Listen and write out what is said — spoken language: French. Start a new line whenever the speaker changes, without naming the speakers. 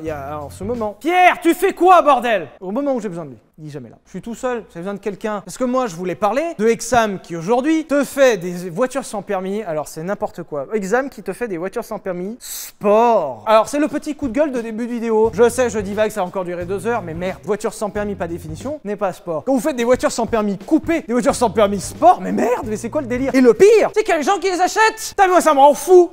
il y a en ce moment. Pierre, tu fais quoi, bordel Au moment où j'ai besoin de lui. Il est jamais là. Je suis tout seul, j'ai besoin de quelqu'un. Parce que moi, je voulais parler de Exam qui aujourd'hui te fait des voitures sans permis. Alors, c'est n'importe quoi. Exam qui te fait des voitures sans permis. Sport Alors, c'est le petit coup de gueule de début de vidéo. Je sais, je divague, ça va encore durer deux heures, mais merde. Voiture sans permis, pas définition, n'est pas sport. Quand vous faites des voitures sans permis coupées, des voitures sans permis sport, mais merde, mais c'est quoi le délire Et le pire, c'est qu'il y a les gens qui les
achètent T'as moi, ça me rend fou